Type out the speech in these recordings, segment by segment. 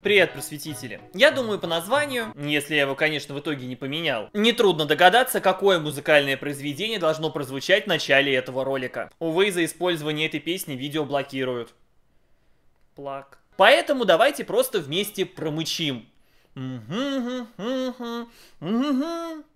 Привет, просветители. Я думаю, по названию, если я его, конечно, в итоге не поменял, нетрудно догадаться, какое музыкальное произведение должно прозвучать в начале этого ролика. Увы, за использование этой песни видео блокируют. Плак. Поэтому давайте просто вместе промычим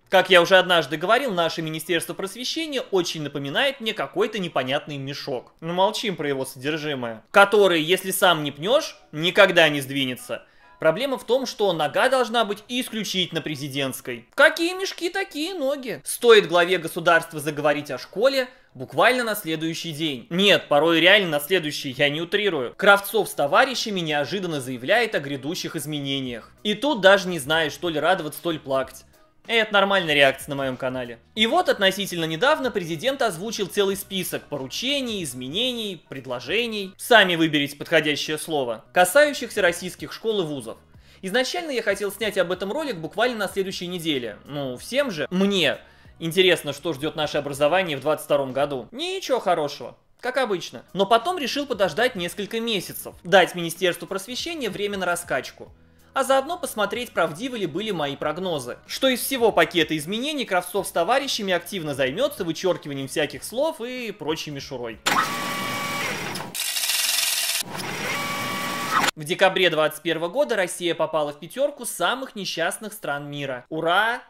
как я уже однажды говорил, наше Министерство просвещения очень напоминает мне какой-то непонятный мешок. Ну молчим про его содержимое. Который, если сам не пнешь, никогда не сдвинется. Проблема в том, что нога должна быть исключительно президентской. Какие мешки, такие ноги. Стоит главе государства заговорить о школе, буквально на следующий день. Нет, порой реально на следующий, я не утрирую. Кравцов с товарищами неожиданно заявляет о грядущих изменениях. И тут даже не знаешь, что ли радоваться, то ли плакать. Э, это нормальная реакция на моем канале. И вот относительно недавно президент озвучил целый список поручений, изменений, предложений, сами выберите подходящее слово, касающихся российских школ и вузов. Изначально я хотел снять об этом ролик буквально на следующей неделе. Ну, всем же, мне, Интересно, что ждет наше образование в 22 году. Ничего хорошего как обычно. Но потом решил подождать несколько месяцев, дать Министерству просвещения время на раскачку а заодно посмотреть, правдивы ли были мои прогнозы. Что из всего пакета изменений Кравцов с товарищами активно займется вычеркиванием всяких слов и прочей мишурой. В декабре 2021 года Россия попала в пятерку самых несчастных стран мира. Ура!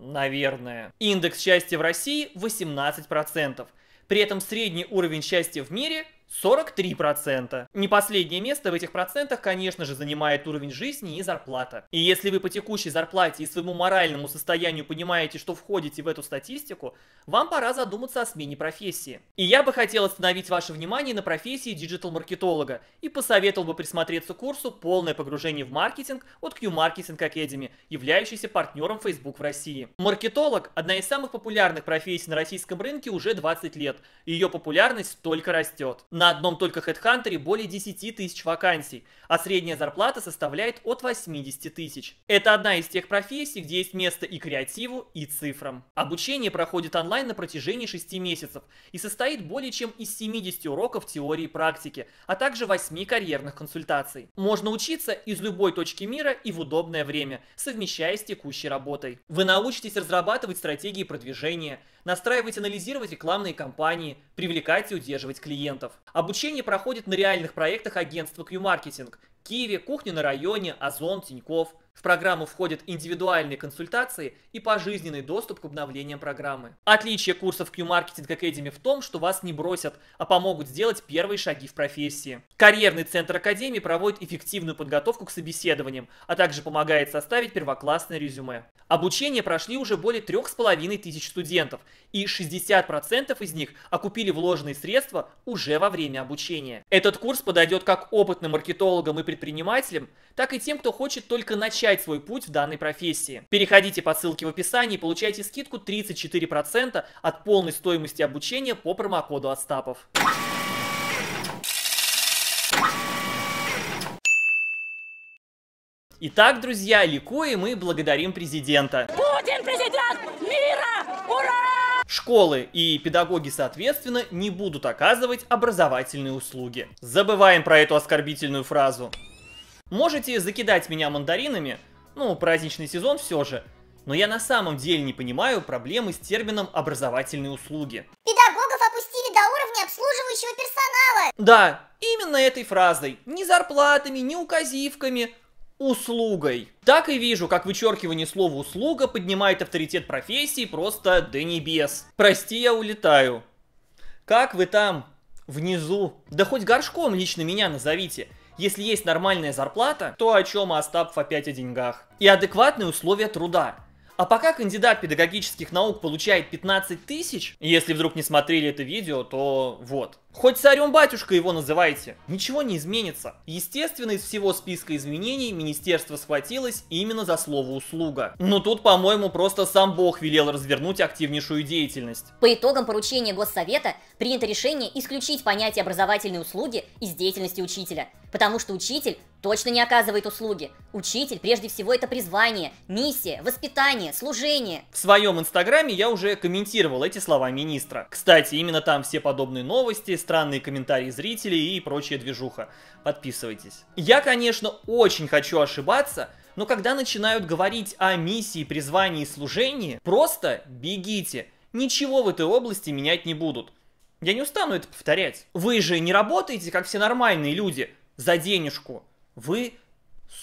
Наверное. Индекс счастья в России 18%. При этом средний уровень счастья в мире 43%. Не последнее место в этих процентах, конечно же, занимает уровень жизни и зарплата. И если вы по текущей зарплате и своему моральному состоянию понимаете, что входите в эту статистику, вам пора задуматься о смене профессии. И я бы хотел остановить ваше внимание на профессии диджитал-маркетолога и посоветовал бы присмотреться к курсу «Полное погружение в маркетинг» от Q-Marketing Academy, являющийся партнером Facebook в России. Маркетолог – одна из самых популярных профессий на российском рынке уже 20 лет, и ее популярность только растет. На на одном только HeadHunter более 10 тысяч вакансий, а средняя зарплата составляет от 80 тысяч. Это одна из тех профессий, где есть место и креативу, и цифрам. Обучение проходит онлайн на протяжении 6 месяцев и состоит более чем из 70 уроков теории и практики, а также 8 карьерных консультаций. Можно учиться из любой точки мира и в удобное время, совмещая с текущей работой. Вы научитесь разрабатывать стратегии продвижения, настраивать и анализировать рекламные кампании, привлекать и удерживать клиентов. Обучение проходит на реальных проектах агентства Q-маркетинг. Киеве, кухня на районе, Озон, Тиньков – в программу входят индивидуальные консультации и пожизненный доступ к обновлениям программы. Отличие курсов Q Marketing Academy в том, что вас не бросят, а помогут сделать первые шаги в профессии. Карьерный центр Академии проводит эффективную подготовку к собеседованиям, а также помогает составить первоклассное резюме. Обучение прошли уже более трех с половиной тысяч студентов, и 60% из них окупили вложенные средства уже во время обучения. Этот курс подойдет как опытным маркетологам и предпринимателям, так и тем, кто хочет только начать начать свой путь в данной профессии. Переходите по ссылке в описании и получайте скидку 34% от полной стоимости обучения по промокоду Отстапов. Итак, друзья, ликуем и благодарим президента. Путин президент мира! Ура! Школы и педагоги, соответственно, не будут оказывать образовательные услуги. Забываем про эту оскорбительную фразу. Можете закидать меня мандаринами, ну, праздничный сезон все же, но я на самом деле не понимаю проблемы с термином «образовательные услуги». Педагогов опустили до уровня обслуживающего персонала! Да, именно этой фразой. Не зарплатами, не указивками, услугой. Так и вижу, как вычеркивание слова «услуга» поднимает авторитет профессии просто до небес. Прости, я улетаю. Как вы там, внизу? Да хоть горшком лично меня назовите – если есть нормальная зарплата, то о чем Остапов опять о деньгах? И адекватные условия труда. А пока кандидат педагогических наук получает 15 тысяч, если вдруг не смотрели это видео, то вот. Хоть царем-батюшка его называйте, ничего не изменится. Естественно, из всего списка изменений министерство схватилось именно за слово «услуга». Но тут, по-моему, просто сам Бог велел развернуть активнейшую деятельность. По итогам поручения Госсовета принято решение исключить понятие образовательной услуги из деятельности учителя – Потому что учитель точно не оказывает услуги. Учитель, прежде всего, это призвание, миссия, воспитание, служение. В своем инстаграме я уже комментировал эти слова министра. Кстати, именно там все подобные новости, странные комментарии зрителей и прочая движуха. Подписывайтесь. Я, конечно, очень хочу ошибаться, но когда начинают говорить о миссии, призвании и служении, просто бегите. Ничего в этой области менять не будут. Я не устану это повторять. Вы же не работаете, как все нормальные люди за денежку. Вы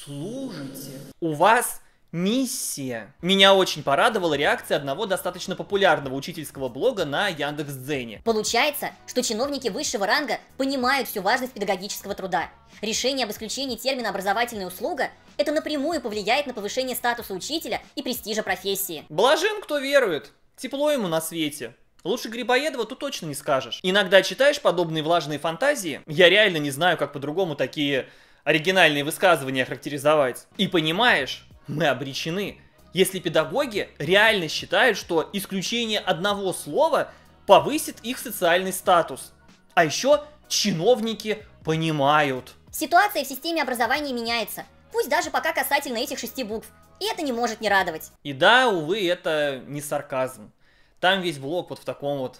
служите. У вас миссия. Меня очень порадовала реакция одного достаточно популярного учительского блога на Яндекс Яндекс.Дзене. Получается, что чиновники высшего ранга понимают всю важность педагогического труда. Решение об исключении термина «образовательная услуга» это напрямую повлияет на повышение статуса учителя и престижа профессии. Блажен, кто верует. Тепло ему на свете. Лучше Грибоедова тут точно не скажешь. Иногда читаешь подобные влажные фантазии, я реально не знаю, как по-другому такие оригинальные высказывания характеризовать. И понимаешь, мы обречены. Если педагоги реально считают, что исключение одного слова повысит их социальный статус. А еще чиновники понимают. Ситуация в системе образования меняется. Пусть даже пока касательно этих шести букв. И это не может не радовать. И да, увы, это не сарказм. Там весь блок вот в таком вот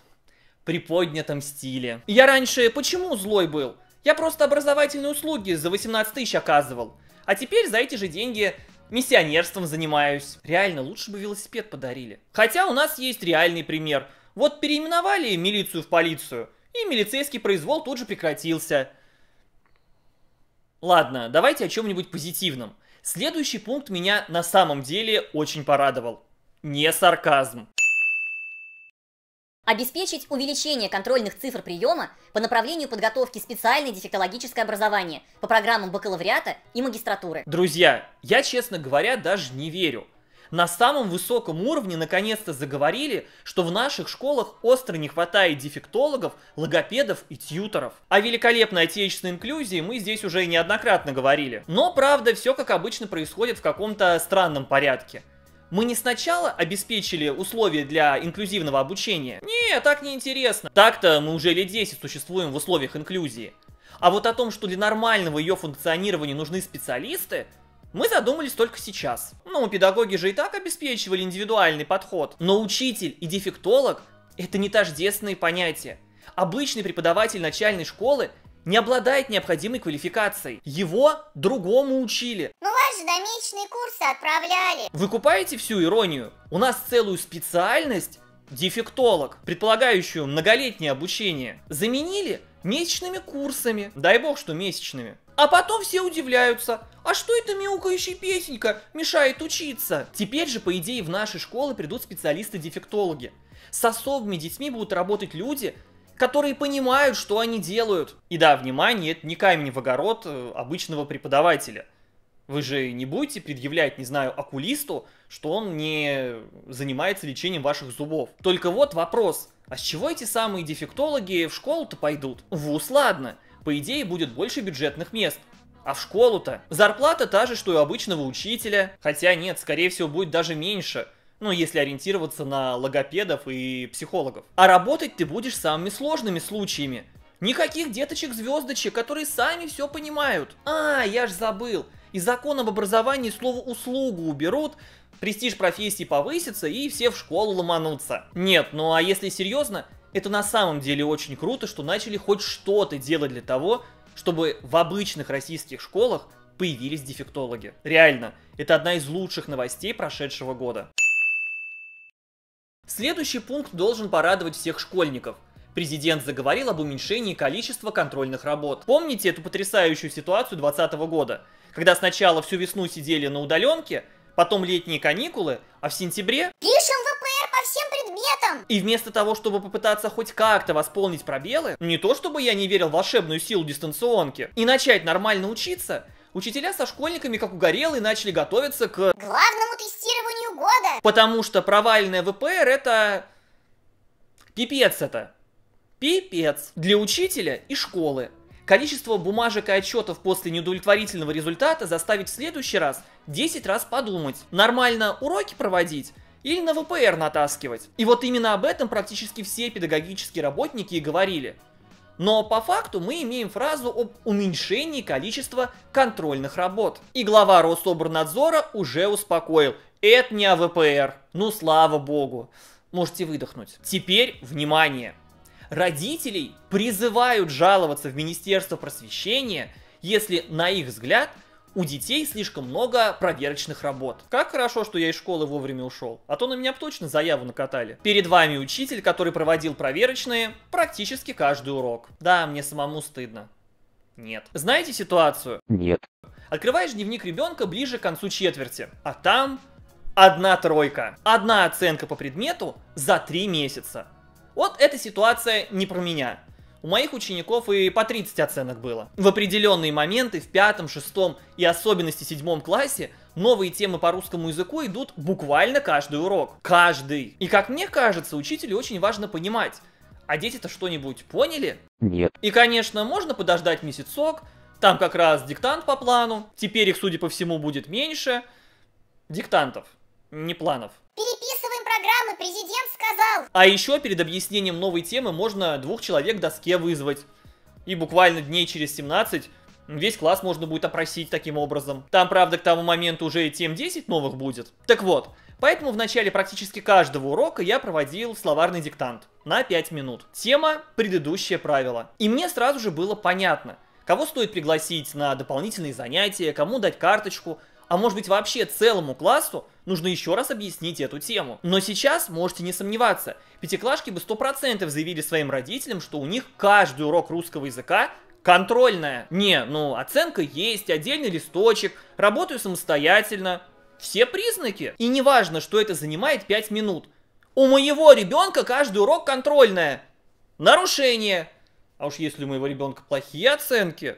приподнятом стиле. Я раньше почему злой был? Я просто образовательные услуги за 18 тысяч оказывал. А теперь за эти же деньги миссионерством занимаюсь. Реально, лучше бы велосипед подарили. Хотя у нас есть реальный пример. Вот переименовали милицию в полицию, и милицейский произвол тут же прекратился. Ладно, давайте о чем-нибудь позитивном. Следующий пункт меня на самом деле очень порадовал. Не сарказм. Обеспечить увеличение контрольных цифр приема по направлению подготовки специальной дефектологическое образование по программам бакалавриата и магистратуры. Друзья, я, честно говоря, даже не верю. На самом высоком уровне наконец-то заговорили, что в наших школах остро не хватает дефектологов, логопедов и тьюторов. О великолепной отечественной инклюзии мы здесь уже неоднократно говорили. Но правда, все как обычно происходит в каком-то странном порядке. Мы не сначала обеспечили условия для инклюзивного обучения? Не, так не интересно. Так-то мы уже лет 10 существуем в условиях инклюзии. А вот о том, что для нормального ее функционирования нужны специалисты, мы задумались только сейчас. Ну, педагоги же и так обеспечивали индивидуальный подход. Но учитель и дефектолог – это не тождественные понятия. Обычный преподаватель начальной школы не обладает необходимой квалификацией. Его другому учили. Ну Месячные курсы отправляли. Вы купаете всю иронию? У нас целую специальность дефектолог, предполагающую многолетнее обучение, заменили месячными курсами. Дай бог, что месячными. А потом все удивляются. А что это мяукающая песенька мешает учиться? Теперь же, по идее, в наши школы придут специалисты-дефектологи. С особыми детьми будут работать люди, которые понимают, что они делают. И да, внимание, это не камень в огород э, обычного преподавателя – вы же не будете предъявлять, не знаю, окулисту, что он не занимается лечением ваших зубов. Только вот вопрос, а с чего эти самые дефектологи в школу-то пойдут? В ВУЗ, ладно, по идее будет больше бюджетных мест. А в школу-то? Зарплата та же, что и у обычного учителя. Хотя нет, скорее всего будет даже меньше. Ну, если ориентироваться на логопедов и психологов. А работать ты будешь самыми сложными случаями. Никаких деточек-звездочек, которые сами все понимают. А, я ж забыл. И закон об образовании слово «услугу» уберут, престиж профессии повысится и все в школу ломанутся. Нет, ну а если серьезно, это на самом деле очень круто, что начали хоть что-то делать для того, чтобы в обычных российских школах появились дефектологи. Реально, это одна из лучших новостей прошедшего года. Следующий пункт должен порадовать всех школьников – президент заговорил об уменьшении количества контрольных работ. Помните эту потрясающую ситуацию 2020 года? когда сначала всю весну сидели на удаленке, потом летние каникулы, а в сентябре... Пишем ВПР по всем предметам! И вместо того, чтобы попытаться хоть как-то восполнить пробелы, не то чтобы я не верил в волшебную силу дистанционки, и начать нормально учиться, учителя со школьниками как угорелые начали готовиться к... Главному тестированию года! Потому что провальное ВПР это... Пипец это. Пипец. Для учителя и школы. Количество бумажек и отчетов после неудовлетворительного результата заставит в следующий раз 10 раз подумать, нормально уроки проводить или на ВПР натаскивать. И вот именно об этом практически все педагогические работники и говорили. Но по факту мы имеем фразу об уменьшении количества контрольных работ. И глава Рособорнадзора уже успокоил. Это не АВПР. Ну слава богу. Можете выдохнуть. Теперь внимание родителей призывают жаловаться в Министерство просвещения, если, на их взгляд, у детей слишком много проверочных работ. Как хорошо, что я из школы вовремя ушел, а то на меня точно заяву накатали. Перед вами учитель, который проводил проверочные практически каждый урок. Да, мне самому стыдно. Нет. Знаете ситуацию? Нет. Открываешь дневник ребенка ближе к концу четверти, а там одна тройка. Одна оценка по предмету за три месяца. Вот эта ситуация не про меня. У моих учеников и по 30 оценок было. В определенные моменты в пятом, шестом и особенности седьмом классе новые темы по русскому языку идут буквально каждый урок. Каждый. И как мне кажется, учителю очень важно понимать, а дети-то что-нибудь поняли? Нет. И, конечно, можно подождать месяцок, там как раз диктант по плану, теперь их, судя по всему, будет меньше. Диктантов, не планов. Пере недавно президент сказал. А еще перед объяснением новой темы можно двух человек доске вызвать. И буквально дней через 17 Весь класс можно будет опросить таким образом. Там, правда, к тому моменту уже и тем 10 новых будет. Так вот, поэтому в начале практически каждого урока я проводил словарный диктант на 5 минут. Тема – предыдущее правило. И мне сразу же было понятно, кого стоит пригласить на дополнительные занятия, кому дать карточку – а может быть вообще целому классу, нужно еще раз объяснить эту тему. Но сейчас можете не сомневаться, пятиклашки бы 100% заявили своим родителям, что у них каждый урок русского языка контрольная. Не, ну оценка есть, отдельный листочек, работаю самостоятельно. Все признаки. И не важно, что это занимает 5 минут. У моего ребенка каждый урок контрольная. Нарушение. А уж если у моего ребенка плохие оценки,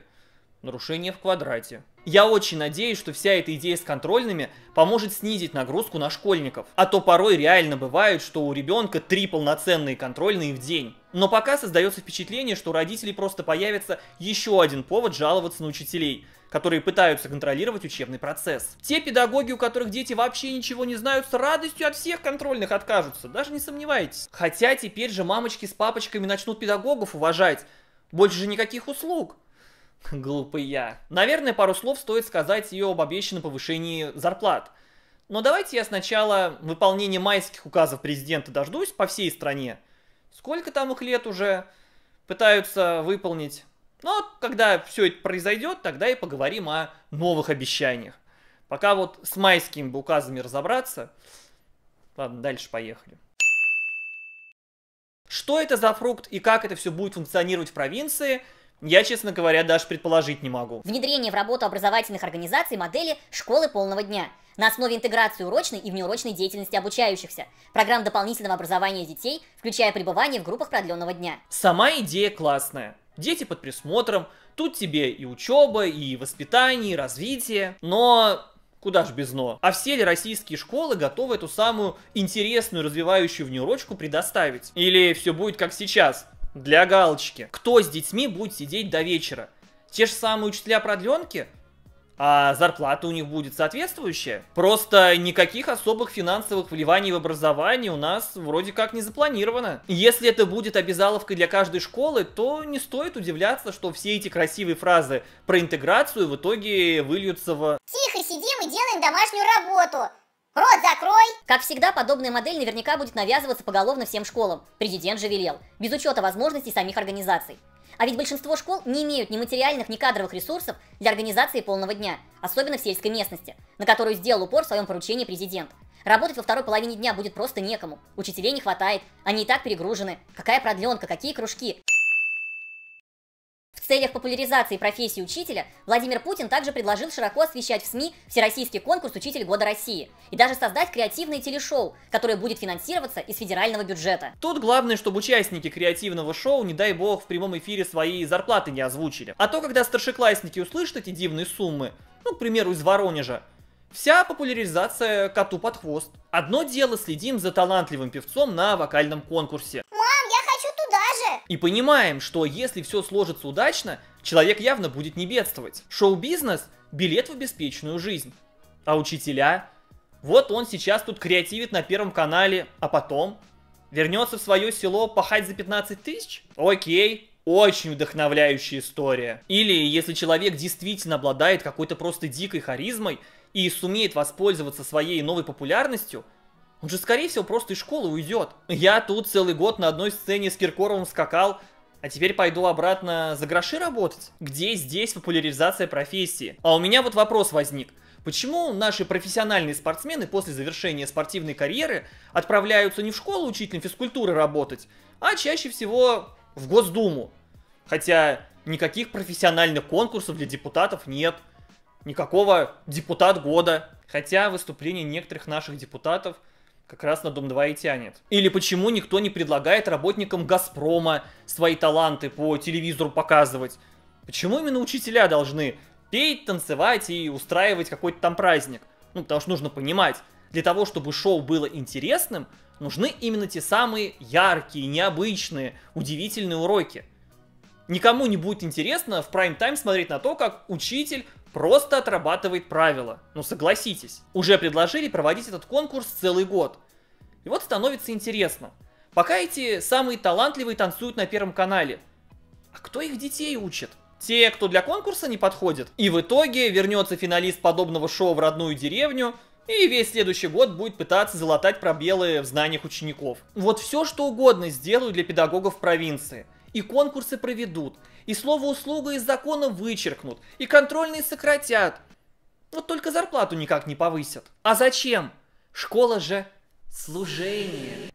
нарушение в квадрате. Я очень надеюсь, что вся эта идея с контрольными поможет снизить нагрузку на школьников. А то порой реально бывает, что у ребенка три полноценные контрольные в день. Но пока создается впечатление, что у родителей просто появится еще один повод жаловаться на учителей, которые пытаются контролировать учебный процесс. Те педагоги, у которых дети вообще ничего не знают, с радостью от всех контрольных откажутся, даже не сомневайтесь. Хотя теперь же мамочки с папочками начнут педагогов уважать, больше же никаких услуг. Глупый я. Наверное, пару слов стоит сказать ее об обещанном повышении зарплат. Но давайте я сначала выполнение майских указов президента дождусь по всей стране. Сколько там их лет уже пытаются выполнить. Но ну, а когда все это произойдет, тогда и поговорим о новых обещаниях. Пока вот с майскими бы указами разобраться. Ладно, дальше поехали. Что это за фрукт и как это все будет функционировать в провинции – я, честно говоря, даже предположить не могу. Внедрение в работу образовательных организаций модели «Школы полного дня» на основе интеграции урочной и внеурочной деятельности обучающихся, программ дополнительного образования детей, включая пребывание в группах продленного дня. Сама идея классная. Дети под присмотром, тут тебе и учеба, и воспитание, и развитие. Но Куда ж без «но». А все ли российские школы готовы эту самую интересную развивающую внеурочку предоставить? Или все будет как сейчас? для галочки. Кто с детьми будет сидеть до вечера? Те же самые учителя продленки? А зарплата у них будет соответствующая? Просто никаких особых финансовых вливаний в образование у нас вроде как не запланировано. Если это будет обязаловкой для каждой школы, то не стоит удивляться, что все эти красивые фразы про интеграцию в итоге выльются в... Тихо сидим и делаем домашнюю работу! Рот закрой! Как всегда, подобная модель наверняка будет навязываться поголовно всем школам. Президент же велел. Без учета возможностей самих организаций. А ведь большинство школ не имеют ни материальных, ни кадровых ресурсов для организации полного дня, особенно в сельской местности, на которую сделал упор в своем поручении президент. Работать во второй половине дня будет просто некому. Учителей не хватает, они и так перегружены. Какая продленка, какие кружки целях популяризации профессии учителя Владимир Путин также предложил широко освещать в СМИ Всероссийский конкурс «Учитель года России» и даже создать креативное телешоу, которое будет финансироваться из федерального бюджета. Тут главное, чтобы участники креативного шоу, не дай бог, в прямом эфире свои зарплаты не озвучили. А то, когда старшеклассники услышат эти дивные суммы, ну, к примеру, из Воронежа, Вся популяризация коту под хвост. Одно дело следим за талантливым певцом на вокальном конкурсе. И понимаем, что если все сложится удачно, человек явно будет не бедствовать. Шоу-бизнес – билет в обеспеченную жизнь. А учителя? Вот он сейчас тут креативит на Первом канале, а потом? Вернется в свое село пахать за 15 тысяч? Окей, очень вдохновляющая история. Или если человек действительно обладает какой-то просто дикой харизмой и сумеет воспользоваться своей новой популярностью, он же, скорее всего, просто из школы уйдет. Я тут целый год на одной сцене с Киркоровым скакал, а теперь пойду обратно за гроши работать? Где здесь популяризация профессии? А у меня вот вопрос возник. Почему наши профессиональные спортсмены после завершения спортивной карьеры отправляются не в школу учителем а физкультуры работать, а чаще всего в Госдуму? Хотя никаких профессиональных конкурсов для депутатов нет. Никакого депутат года. Хотя выступления некоторых наших депутатов – как раз на Дом-2 и тянет. Или почему никто не предлагает работникам «Газпрома» свои таланты по телевизору показывать? Почему именно учителя должны петь, танцевать и устраивать какой-то там праздник? Ну, потому что нужно понимать, для того, чтобы шоу было интересным, нужны именно те самые яркие, необычные, удивительные уроки. Никому не будет интересно в прайм-тайм смотреть на то, как учитель просто отрабатывает правила. Ну согласитесь. Уже предложили проводить этот конкурс целый год. И вот становится интересно. Пока эти самые талантливые танцуют на Первом канале. А кто их детей учит? Те, кто для конкурса не подходит. И в итоге вернется финалист подобного шоу в родную деревню, и весь следующий год будет пытаться залатать пробелы в знаниях учеников. Вот все, что угодно сделаю для педагогов провинции – и конкурсы проведут, и слово «услуга» из закона вычеркнут, и контрольные сократят. Вот только зарплату никак не повысят. А зачем? Школа же служение.